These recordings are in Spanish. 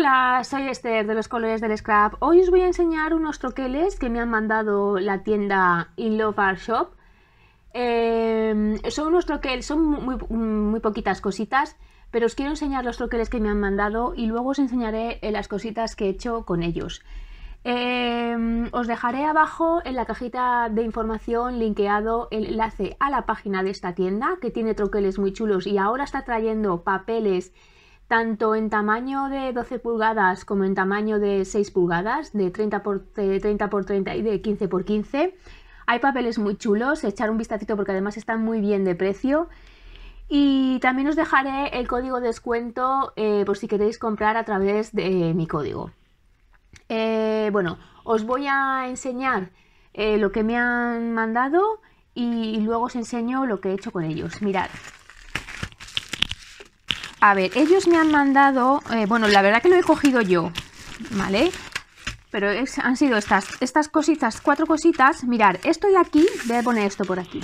Hola, soy Esther de los colores del scrap. Hoy os voy a enseñar unos troqueles que me han mandado la tienda In Love Art Shop. Eh, son unos troqueles, son muy, muy, poquitas cositas, pero os quiero enseñar los troqueles que me han mandado y luego os enseñaré eh, las cositas que he hecho con ellos. Eh, os dejaré abajo en la cajita de información linkeado el enlace a la página de esta tienda que tiene troqueles muy chulos y ahora está trayendo papeles tanto en tamaño de 12 pulgadas como en tamaño de 6 pulgadas, de 30 por, 30 y de 15 por 15. Hay papeles muy chulos, echar un vistacito porque además están muy bien de precio. Y también os dejaré el código de descuento eh, por si queréis comprar a través de mi código. Eh, bueno, os voy a enseñar eh, lo que me han mandado y luego os enseño lo que he hecho con ellos. Mirad. A ver, ellos me han mandado, eh, bueno, la verdad que lo he cogido yo, ¿vale? Pero han sido estas, estas cositas, cuatro cositas. Mirar, esto de aquí, voy a poner esto por aquí.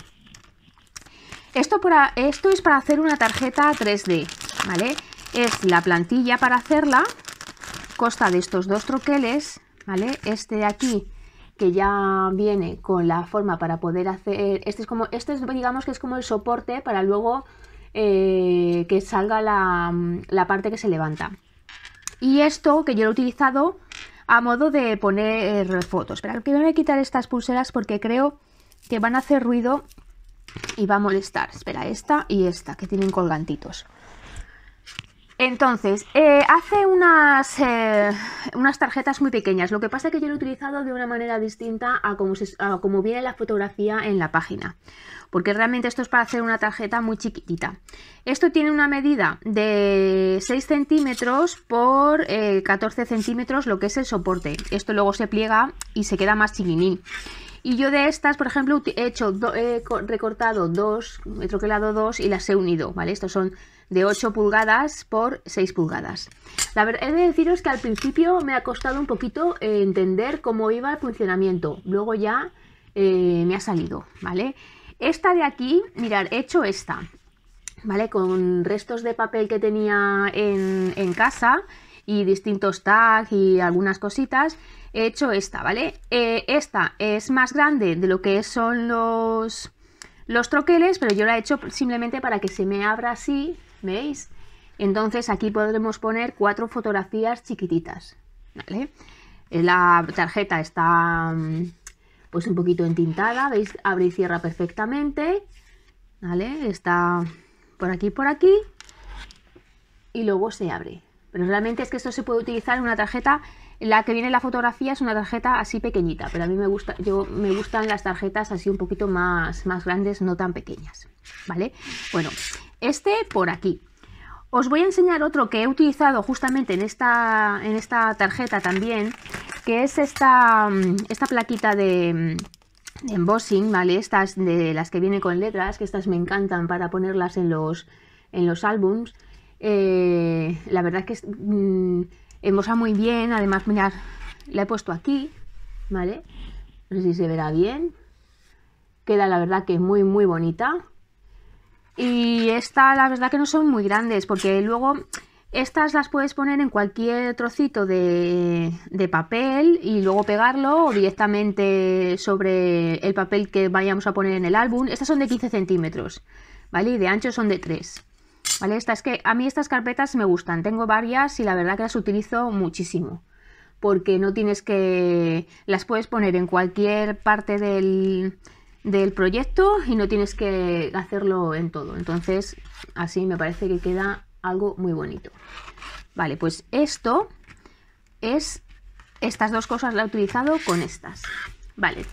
Esto, para, esto es para hacer una tarjeta 3D, ¿vale? Es la plantilla para hacerla, Costa de estos dos troqueles, ¿vale? Este de aquí, que ya viene con la forma para poder hacer... Este es como, este es, digamos que es como el soporte para luego eh, que salga la, la parte que se levanta. Y esto que yo lo he utilizado a modo de poner fotos. Pero que voy a quitar estas pulseras porque creo que van a hacer ruido y va a molestar. Espera, esta y esta que tienen colgantitos. Entonces, eh, hace unas, eh, unas tarjetas muy pequeñas. Lo que pasa es que yo lo he utilizado de una manera distinta a como, viene la fotografía en la página. Porque realmente esto es para hacer una tarjeta muy chiquitita. Esto tiene una medida de 6 centímetros por 14 eh, centímetros, lo que es el soporte. Esto luego se pliega y se queda más chiquinín. Y yo de estas, por ejemplo, he hecho recortado dos, he troquelado dos y las he unido, ¿vale? Estos son de 8 pulgadas por 6 pulgadas. La verdad, es de deciros que al principio me ha costado un poquito eh, entender cómo iba el funcionamiento. Luego ya eh, me ha salido, ¿vale? Esta de aquí, mirar, he hecho esta, ¿vale? Con restos de papel que tenía en, en casa y distintos tags y algunas cositas he hecho esta, ¿vale? Eh, esta es más grande de lo que son los, los troqueles, pero yo la he hecho simplemente para que se me abra así, ¿veis? Entonces aquí podremos poner cuatro fotografías chiquititas, ¿vale? Eh, la tarjeta está mm, pues un poquito entintada, ¿veis? Abre y cierra perfectamente, ¿vale? Está por aquí, por aquí, y luego se abre, pero realmente es que esto se puede utilizar en una tarjeta, la que viene en la fotografía es una tarjeta así pequeñita, pero a mí me gusta, yo me gustan las tarjetas así un poquito más, más grandes, no tan pequeñas, ¿vale? Bueno, este por aquí. Os voy a enseñar otro que he utilizado justamente en esta, tarjeta también, que es esta, plaquita de, embossing, ¿vale? Estas de las que vienen con letras, que estas me encantan para ponerlas en los, en los álbums. Eh, la verdad es que es mm, muy bien. Además, mirad, la he puesto aquí, ¿vale? No sé si se verá bien. Queda la verdad que muy, muy bonita. Y esta, la verdad que no son muy grandes, porque luego estas las puedes poner en cualquier trocito de, de, papel y luego pegarlo o directamente sobre el papel que vayamos a poner en el álbum. Estas son de 15 centímetros, ¿vale? Y de ancho son de 3. ¿Vale? Esta, es que a mí estas carpetas me gustan, tengo varias y la verdad que las utilizo muchísimo porque no tienes que... las puedes poner en cualquier parte del, proyecto y no tienes que hacerlo en todo. Entonces, así me parece que queda algo muy bonito. Vale, pues esto es... Estas dos cosas la he utilizado con estas. Vale.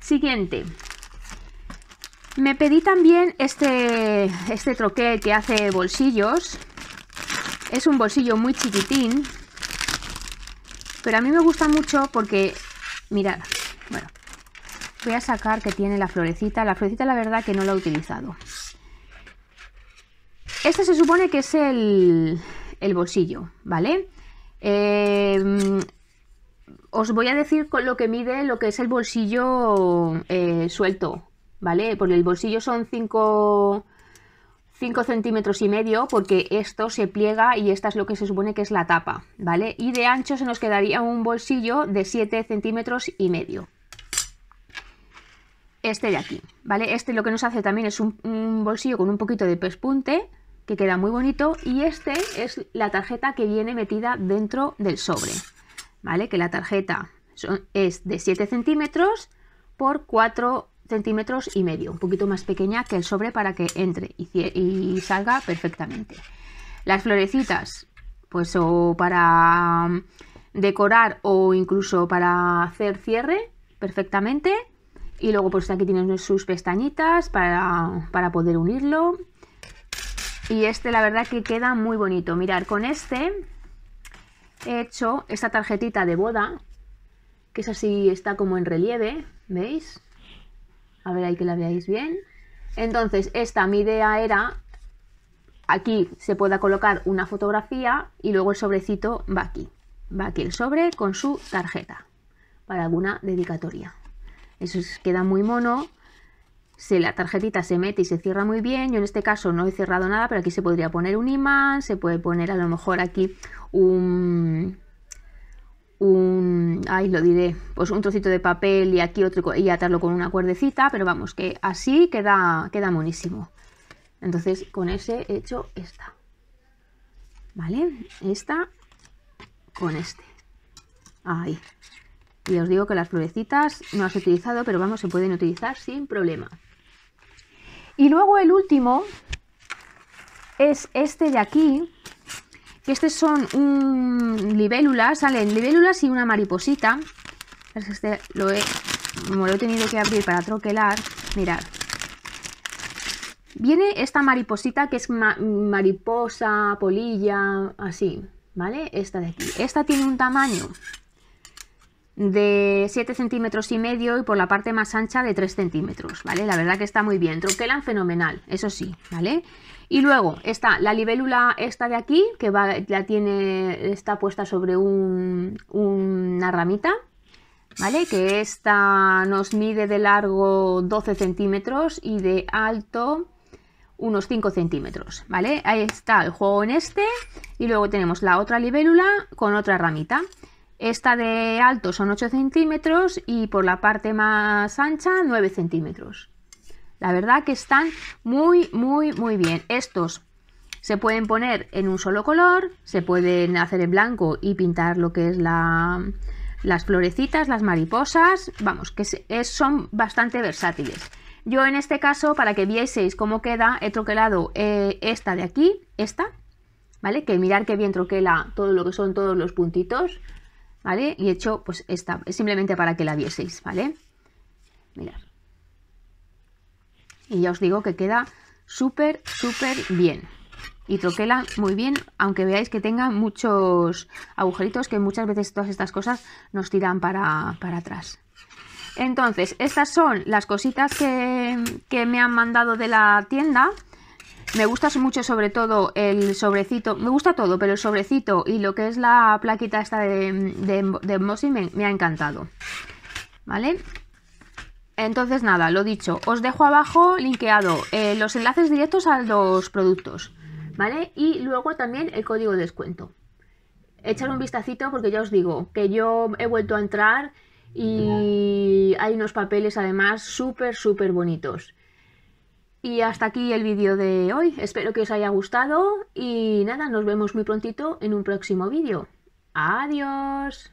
Siguiente. Me pedí también este, este troquel que hace bolsillos. Es un bolsillo muy chiquitín. Pero a mí me gusta mucho porque, mirad, bueno, voy a sacar que tiene la florecita. La florecita la verdad que no la he utilizado. Este se supone que es el, bolsillo, ¿vale? Em, os voy a decir con lo que mide lo que es el bolsillo eh, suelto ¿vale? Por el bolsillo son 5 centímetros y medio porque esto se pliega y esta es lo que se supone que es la tapa, ¿vale? Y de ancho se nos quedaría un bolsillo de 7 centímetros y medio. Este de aquí, ¿vale? Este lo que nos hace también es un, bolsillo con un poquito de pespunte, que queda muy bonito, y este es la tarjeta que viene metida dentro del sobre, ¿vale? Que la tarjeta es de 7 centímetros por 4 centímetros y medio, un poquito más pequeña que el sobre para que entre y, salga perfectamente. Las florecitas, pues o para mm, decorar o incluso para hacer cierre perfectamente. Y luego pues aquí tienen sus pestañitas para, para poder unirlo. Y este la verdad que queda muy bonito. Mirar, con este he hecho esta tarjetita de boda, que es así, está como en relieve, ¿veis? A ver ahí que la veáis bien. Entonces, esta mi idea era, aquí se pueda colocar una fotografía y luego el sobrecito va aquí. Va aquí el sobre con su tarjeta para alguna dedicatoria. Eso queda muy mono. la tarjetita se mete y se cierra muy bien, yo en este caso no he cerrado nada, pero aquí se podría poner un imán, se puede poner a lo mejor aquí un, un, ahí lo diré, pues un trocito de papel y aquí otro y atarlo con una cuerdecita, pero vamos, que así queda, queda monísimo. Entonces con ese he hecho esta, ¿vale? Esta con este, ahí. Y os digo que las florecitas no las he utilizado, pero vamos, se pueden utilizar sin problema. Y luego el último es este de aquí, que este son un salen libélulas y una mariposita. Este lo he, como lo he tenido que abrir para troquelar, mirad. Viene esta mariposita que es mariposa, polilla, así, ¿vale? Esta de aquí. Esta tiene un tamaño de 7 centímetros y medio y por la parte más ancha de 3 centímetros, ¿vale? La verdad que está muy bien, troquelan fenomenal, eso sí, ¿vale? Y luego está la libélula esta de aquí, que va, tiene, está puesta sobre una ramita, ¿vale? Que esta nos mide de largo 12 centímetros y de alto unos 5 centímetros, ¿vale? Ahí está el juego en este y luego tenemos la otra libélula con otra ramita. Esta de alto son 8 centímetros y por la parte más ancha 9 centímetros. La verdad que están muy, muy, muy bien. Estos se pueden poner en un solo color, se pueden hacer en blanco y pintar lo que es las florecitas, las mariposas, vamos, que son bastante versátiles. Yo en este caso, para que vieseis cómo queda, he troquelado eh, esta de aquí, esta, ¿vale? Que mirar qué bien troquela todo lo que son todos los puntitos, ¿vale? Y he hecho pues esta, simplemente para que la vieseis, ¿vale? Mirad. Y ya os digo que queda súper, súper bien. Y troquela muy bien, aunque veáis que tenga muchos agujeritos que muchas veces todas estas cosas nos tiran para, atrás. Entonces, estas son las cositas que, me han mandado de la tienda. Me gusta mucho sobre todo el sobrecito, me gusta todo, pero el sobrecito y lo que es la plaquita esta de, de, me, me, ha encantado. ¿Vale? Entonces nada, lo dicho, os dejo abajo linkeado eh, los enlaces directos a los productos, ¿vale? Y luego también el código de descuento. Echar un vistacito porque ya os digo que yo he vuelto a entrar y hay unos papeles además súper, súper bonitos. Y hasta aquí el vídeo de hoy. Espero que os haya gustado y nada, nos vemos muy prontito en un próximo vídeo. Adiós.